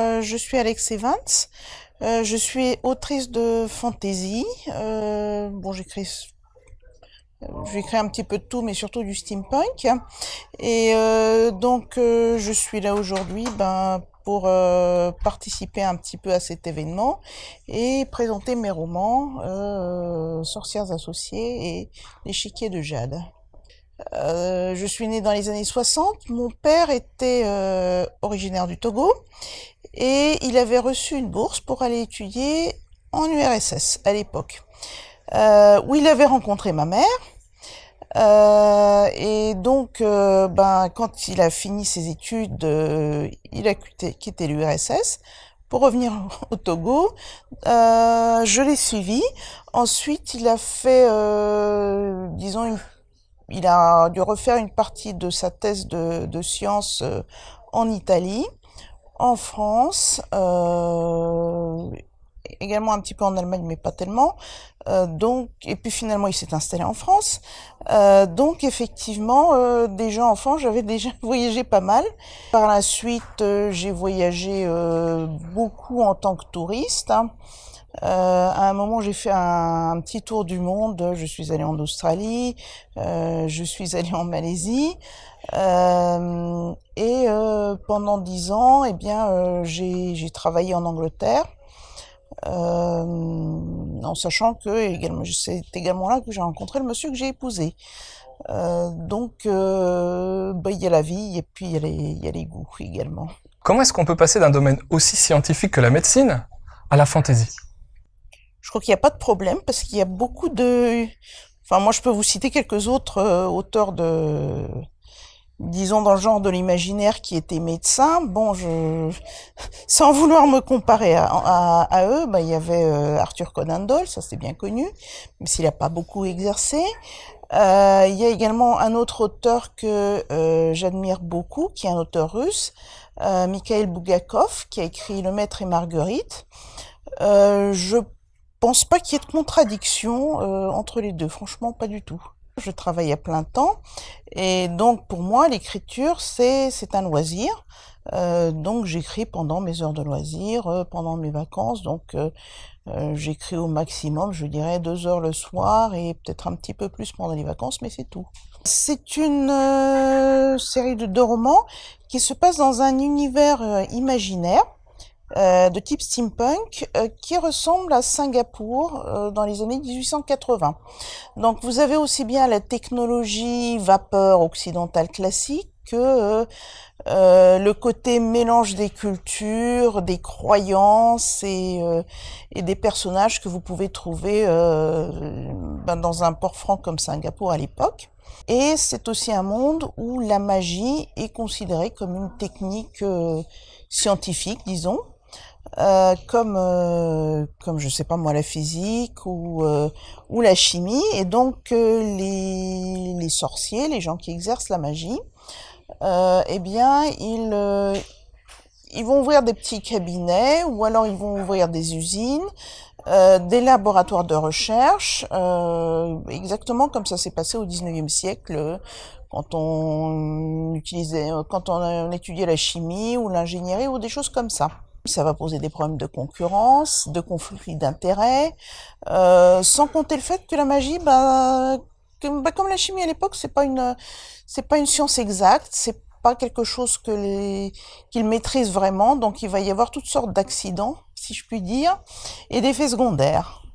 Euh, je suis Alex Evans. Euh, je suis autrice de fantasy. Euh, bon, j'écris j'écris un petit peu de tout, mais surtout du steampunk. Et donc, je suis là aujourd'hui ben, pour participer un petit peu à cet événement et présenter mes romans Sorcières associées et L'échiquier de Jade. je suis née dans les années 60. Mon père était originaire du Togo et il avait reçu une bourse pour aller étudier en URSS à l'époque, euh, où il avait rencontré ma mère. Euh, et donc, euh, ben, quand il a fini ses études, euh, il a quitté, l'URSS pour revenir au Togo. Euh, je l'ai suivi. Ensuite, il a fait, disons, il a dû refaire une partie de sa thèse de, de sciences en Italie en France, euh, également un petit peu en Allemagne, mais pas tellement. Euh, donc, et puis finalement, il s'est installé en France. Euh, donc, effectivement, euh, déjà enfant, j'avais déjà voyagé pas mal. Par la suite, euh, j'ai voyagé euh, beaucoup en tant que touriste. Hein. Euh, à un moment, j'ai fait un, petit tour du monde. Je suis allée en Australie, euh, je suis allée en Malaisie. Euh, et pendant dix ans, et eh bien, j'ai travaillé en Angleterre. en sachant que c'est également là que j'ai rencontré le monsieur que j'ai épousé. donc, bah, il y a la vie et puis il y, y, a les goûts également. Comment est-ce qu'on peut passer d'un domaine aussi scientifique que la médecine à la fantaisie je crois qu'il n'y a pas de problème parce qu'il y a beaucoup de. Enfin, moi, je peux vous citer quelques autres euh, auteurs de, disons dans le genre de l'imaginaire qui étaient médecins. Bon, je, sans vouloir me comparer à, eux, bah, il y avait euh, Arthur Conan Doyle, ça c'est bien connu, même s'il n'a pas beaucoup exercé. Euh, il y a également un autre auteur que j'admire beaucoup, qui est un auteur russe, Mikhail Bougakov, qui a écrit Le Maître et Marguerite. je pense pas qu'il y ait de contradiction euh, entre les deux, franchement pas du tout. Je travaille à plein temps et donc pour moi l'écriture c'est un loisir. Euh, donc j'écris pendant mes heures de loisir, euh, pendant mes vacances. Donc j'écris au maximum, je dirais deux heures le soir et peut-être un petit peu plus pendant les vacances, mais c'est tout. C'est une série de deux romans qui se passe dans un univers imaginaire euh, de type steampunk euh, qui ressemble à Singapour euh, dans les années 1880. Donc vous avez aussi bien la technologie vapeur occidentale classique que le côté mélange des cultures, des croyances et, des personnages que vous pouvez trouver ben, dans un port franc comme Singapour à l'époque. Et c'est aussi un monde où la magie est considérée comme une technique scientifique, disons, euh, comme je euh, comme je sais pas moi la physique ou euh, ou la chimie et donc les, les sorciers les gens qui exercent la magie et eh bien ils ils vont ouvrir des petits cabinets ou alors ils vont ouvrir des usines des laboratoires de recherche exactement comme ça s'est passé au 19e siècle quand on utilisait quand on étudiait la chimie ou l'ingénierie ou des choses comme ça ça va poser des problèmes de concurrence, de conflits d'intérêts, euh, sans compter le fait que la magie, bah, bah, comme la chimie à l'époque, c'est pas une, c'est pas une science exacte, c'est pas quelque chose que les, qu'ils maîtrisent vraiment, donc il va y avoir toutes sortes d'accidents, si je puis dire, et d'effets secondaires.